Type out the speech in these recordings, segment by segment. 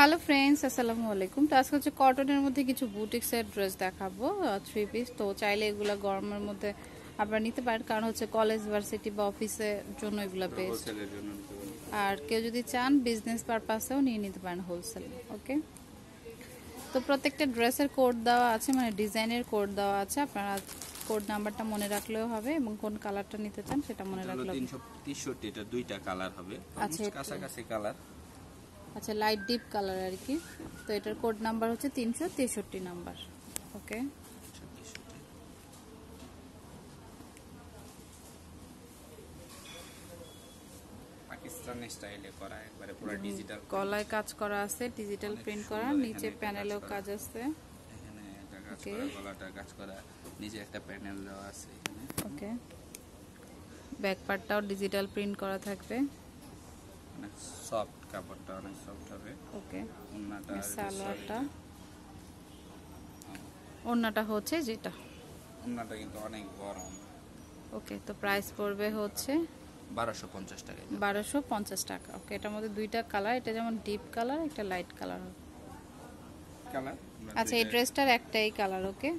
hello friends আসসালামু আলাইকুম তো আজকে হচ্ছে কটনের মধ্যে কিছু বুটিক্সের ড্রেস দেখাবো থ্রি পিস তো চাইলে এগুলো গরমের মধ্যে আপনারা নিতে পারেন কারণ হচ্ছে কলেজ ভার্সিটি বা অফিসের জন্য এগুলো বেস্ট আর কেউ যদি চান বিজনেস পারপাসেও নিয়ে নিতে পারেন হোলসেল ওকে তো প্রত্যেকটা ড্রেসের কোড দেওয়া আছে মানে ডিজাইনের কোড দেওয়া আছে আপনারা কোড নাম্বারটা মনে রাখলেও হবে এবং কোন কালারটা নিতে চান সেটা মনে রাখলেও তিনশো এটা দুইটা কালার হবে আচ্ছা, কাছাকাছি কালার আচ্ছা লাইট ডিপ কালার আর কি তো এটার কোড নাম্বার হচ্ছে তিনশো তেষট্টি নাম্বার ওকে কলায় কাজ করা আছে ডিজিটাল প্রিন্ট করা নিচে প্যানেলেও কাজ আছে নিচে একটা প্যানেল আছে ওকে ব্যাক পার্টটাও ডিজিটাল প্রিন্ট করা থাকবে অনেক মানে সফট কাপড়টা অনেক সফট হবে ওকে ওন্নাটা সালোয়ারটা ওন্নাটা হচ্ছে যেটা ওন্নাটা কিন্তু অনেক বড় ওকে তো প্রাইস পড়বে হচ্ছে 1250 টাকা 1250 টাকা ওকে এটার মধ্যে দুইটা কালার এটা যেমন ডিপ কালার একটা লাইট কালার কালার আচ্ছা এই ড্রেসটার একটাই কালার ওকে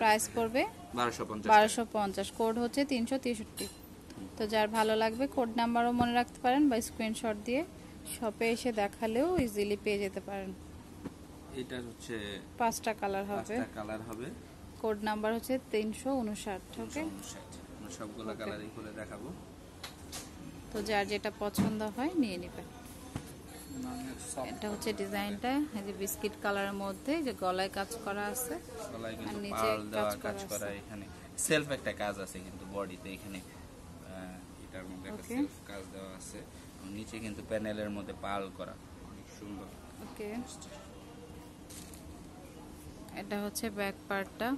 প্রাইস পড়বে 1250 1250 কোড হচ্ছে 363 তো যার ভালো লাগবে কোড নাম্বারও মনে রাখতে পারেন বা স্ক্রিনশট দিয়ে শপে এসে দেখালেও ইজিলি পেয়ে যেতে পারেন এটা হচ্ছে পাঁচটা কালার হবে পাঁচটা কালার হবে কোড নাম্বার হচ্ছে 359 ওকে আমরা সবগুলো কালারই করে দেখাবো তো যার যেটা পছন্দ হয় নিয়ে নেবেন এটা হচ্ছে ডিজাইনটা এই যে বিস্কিট কালারের মধ্যে যে গলায় কাজ করা আছে গলায় কিন্তু পাল দেওয়া কাজ করা এখানে সেলফ একটা কাজ আছে কিন্তু বডিতে এখানে এটার মধ্যে একটা সেলফ কাজ দেওয়া আছে এবং নিচে কিন্তু প্যানেলের মধ্যে পাল করা অনেক সুন্দর ওকে এটা হচ্ছে ব্যাক পার্টটা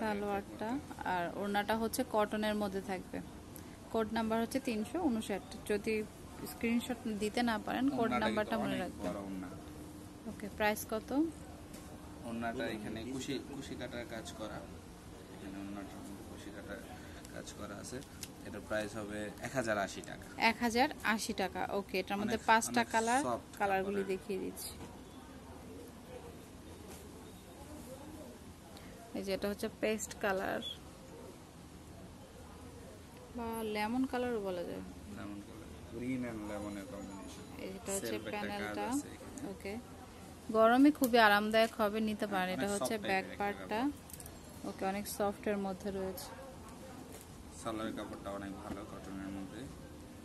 সালোয়ারটা আর ওড়নাটা হচ্ছে কটনের মধ্যে থাকবে কোড নাম্বার হচ্ছে তিনশো উনষাট যদি স্ক্রিনশট দিতে না পারেন কোড নাম্বারটা মনে রাখবেন ওকে প্রাইস কত অন্যটা এখানে কুশি কুশি কাটার কাজ করা এখানে অন্যটা কুশি কাটার কাজ করা আছে এটার প্রাইস হবে 1080 টাকা 1080 টাকা ওকে এটার মধ্যে পাঁচটা কালার কালারগুলি দেখিয়ে দিচ্ছি এই যে এটা হচ্ছে পেস্ট কালার বা লেমন কালারও বলা যায় লেমন কালার গ্রিন এন্ড লেমনের কম্বিনেশন এটা হচ্ছে প্যানেলটা ওকে গরমে খুবই আরামদায়ক হবে নিতে পারেন মানে এটা হচ্ছে ব্যাক পার্টটা ওকে অনেক সফটের মধ্যে রয়েছে সালোয়ার কাপড়টা অনেক ভালো এর মধ্যে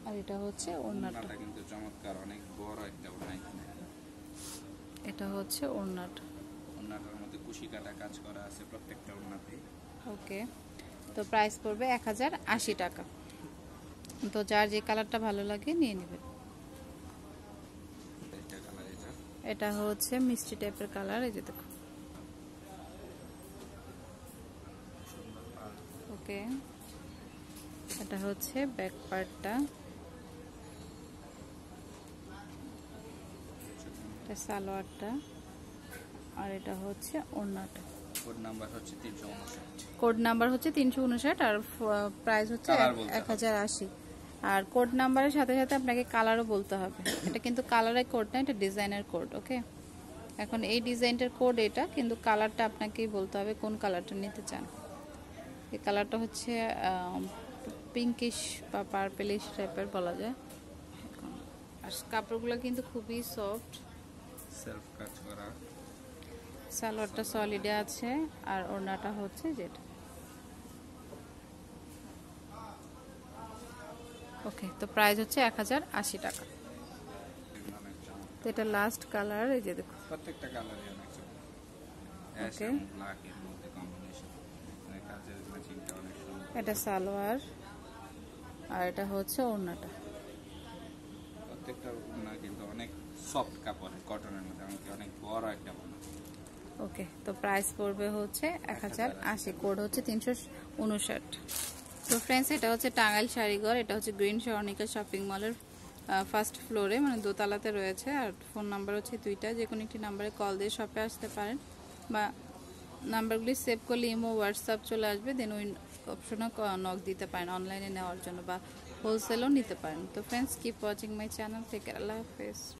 আর এটা হচ্ছে ওড়নাটা কিন্তু চমৎকার অনেক বড় একটা ওড়না এটা হচ্ছে ওড়নাটা ওড়নাটার মধ্যে কুশি কাটা কাজ করা আছে প্রত্যেকটা ওড়নাতে ওকে তো প্রাইস পড়বে এক টাকা তো যার যে কালারটা ভালো লাগে নিয়ে নেবেন এটা হচ্ছে মিষ্টি টাইপের কালার এই যে দেখো ওকে এটা হচ্ছে ব্যাক পার্টটা সালোয়ারটা আর এটা হচ্ছে ওড়নাটা কোড নাম্বার হচ্ছে তিনশো উনষাট আর প্রাইস হচ্ছে এক হাজার আশি আর কোড নাম্বারের সাথে সাথে আপনাকে কালারও বলতে হবে এটা কিন্তু কালারের কোড না এটা ডিজাইনের কোড ওকে এখন এই ডিজাইনটার কোড এটা কিন্তু কালারটা আপনাকেই বলতে হবে কোন কালারটা নিতে চান এই কালারটা হচ্ছে পিঙ্কিশ বা পার্পেলিশ টাইপের বলা যায় আর কাপড়গুলো কিন্তু খুবই সফট সেলফ কাজ করা সালোয়ারটা সলিডে আছে আর ওড়নাটা হচ্ছে যেটা ওকে তো প্রাইস হচ্ছে এক হাজার আশি টাকা তো এটা লাস্ট কালার এই যে দেখো প্রত্যেকটা মানে কালার এটা সালোয়ার আর এটা হচ্ছে ওড়নাটা কিন্তু অনেক সফট কাপড় অনেক বড় একটা ওকে তো প্রাইস পড়বে হচ্ছে এক হাজার আশি কোড হচ্ছে তিনশো উনষাট তো ফ্রেন্ডস এটা হচ্ছে টাঙ্গাইল শাড়িঘর এটা হচ্ছে গ্রিন স্বর্ণিকা শপিং মলের ফার্স্ট ফ্লোরে মানে দোতলাতে রয়েছে আর ফোন নাম্বার হচ্ছে দুইটা যে কোনো একটি নাম্বারে কল দিয়ে শপে আসতে পারেন বা নাম্বারগুলি সেভ করলে ইমো হোয়াটসঅ্যাপ চলে আসবে দেন ওই অপশনও নক দিতে পারেন অনলাইনে নেওয়ার জন্য বা হোলসেলও নিতে পারেন তো friends keep watching my channel থেকে আল্লাহ হাফেজ